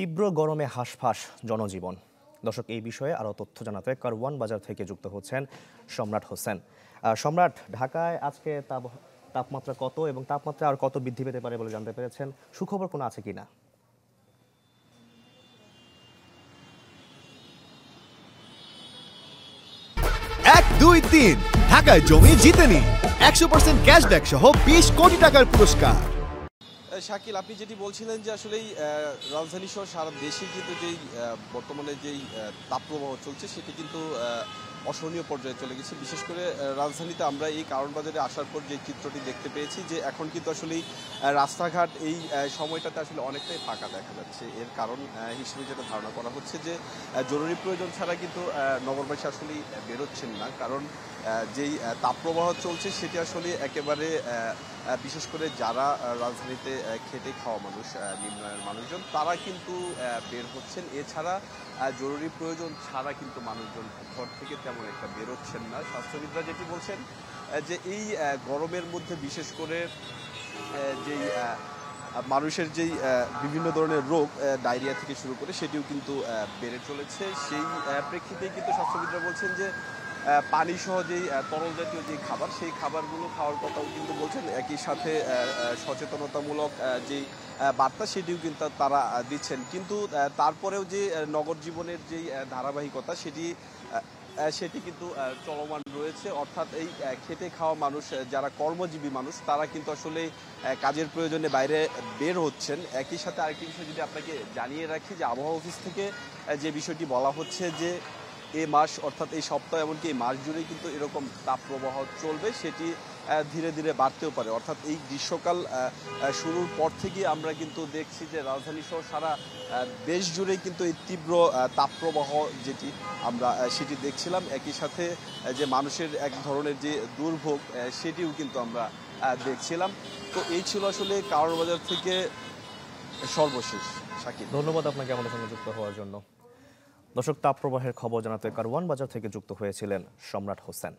তীব্র গরমে হাঁসফাঁস জনজীবন দর্শক এই বিষয়ে আরও তথ্য জানাতে কারওয়ান বাজার থেকে যুক্ত হচ্ছেন সম্রাট হোসেন সম্রাট ঢাকায় আজকে তাপ তাপমাত্রা কত এবং তাপমাত্রা আর কত বৃদ্ধি পেতে পারে বলে জানতে পেরেছেন সুখবর কোনো আছে কি না এক দুই তিন ঢাকায় জমি জিতে নি একশো পার্সেন্ট ক্যাশব্যাক সহ বিশ কোটি টাকার পুরস্কার শাকিল আপনি যেটি বলছিলেন যে আসলেই রাজধানী সহ সারা দেশে কিন্তু যেই বর্তমানে যেই তাপপ্রবাহ চলছে সেটি কিন্তু অসহনীয় পর্যায়ে চলে গেছে বিশেষ করে রাজধানীতে আমরা এই কারণ বাজারে আসার পর যে চিত্রটি দেখতে পেয়েছি যে এখন কিন্তু আসলে রাস্তাঘাট এই সময়টাতে আসলে অনেকটাই ফাঁকা দেখা যাচ্ছে এর কারণ হিসেবে যেটা ধারণা করা হচ্ছে যে জরুরি প্রয়োজন ছাড়া কিন্তু নগরবাসী আসলে বেরোচ্ছেন না কারণ যেই তাপপ্রবাহ চলছে সেটি আসলে একেবারে বিশেষ করে যারা রাজধানীতে খেটে খাওয়া মানুষ নিম্ন মানুষজন তারা কিন্তু বের হচ্ছেন এছাড়া জরুরি প্রয়োজন ছাড়া কিন্তু মানুষজন ঘর থেকে তেমন একটা বেরোচ্ছেন না স্বাস্থ্যবিদরা যেটি বলছেন যে এই গরমের মধ্যে বিশেষ করে যেই মানুষের যেই বিভিন্ন ধরনের রোগ ডায়রিয়া থেকে শুরু করে সেটিও কিন্তু বেড়ে চলেছে সেই প্রেক্ষিতেই কিন্তু স্বাস্থ্যবিদরা বলছেন যে পানি সহ যেই তরল জাতীয় যে খাবার সেই খাবারগুলো খাওয়ার কথাও কিন্তু বলছেন একই সাথে সচেতনতামূলক যেই বার্তা সেটিও কিন্তু তারা দিচ্ছেন কিন্তু তারপরেও যে নগর জীবনের যেই ধারাবাহিকতা সেটি সেটি কিন্তু চলমান রয়েছে অর্থাৎ এই খেতে খাওয়া মানুষ যারা কর্মজীবী মানুষ তারা কিন্তু আসলে কাজের প্রয়োজনে বাইরে বের হচ্ছেন একই সাথে আরেকটি বিষয় যদি আপনাকে জানিয়ে রাখি যে আবহাওয়া অফিস থেকে যে বিষয়টি বলা হচ্ছে যে এ মাস অর্থাৎ এই সপ্তাহ এমনকি এই মাস জুড়েই কিন্তু এরকম তাপপ্রবাহ চলবে সেটি ধীরে ধীরে বাড়তেও পারে অর্থাৎ এই গ্রীষ্মকাল শুরুর পর থেকে আমরা কিন্তু দেখছি যে রাজধানী সহ সারা দেশ জুড়েই কিন্তু এই তীব্র তাপপ্রবাহ যেটি আমরা সেটি দেখছিলাম একই সাথে যে মানুষের এক ধরনের যে দুর্ভোগ সেটিও কিন্তু আমরা দেখছিলাম তো এই ছিল আসলে কারোর বাজার থেকে সর্বশেষ সাকিব ধন্যবাদ আপনাকে আমাদের সঙ্গে যুক্ত হওয়ার জন্য দর্শক তাপপ্রবাহের খবর জানাতে কারওয়ান বাজার থেকে যুক্ত হয়েছিলেন সম্রাট হোসেন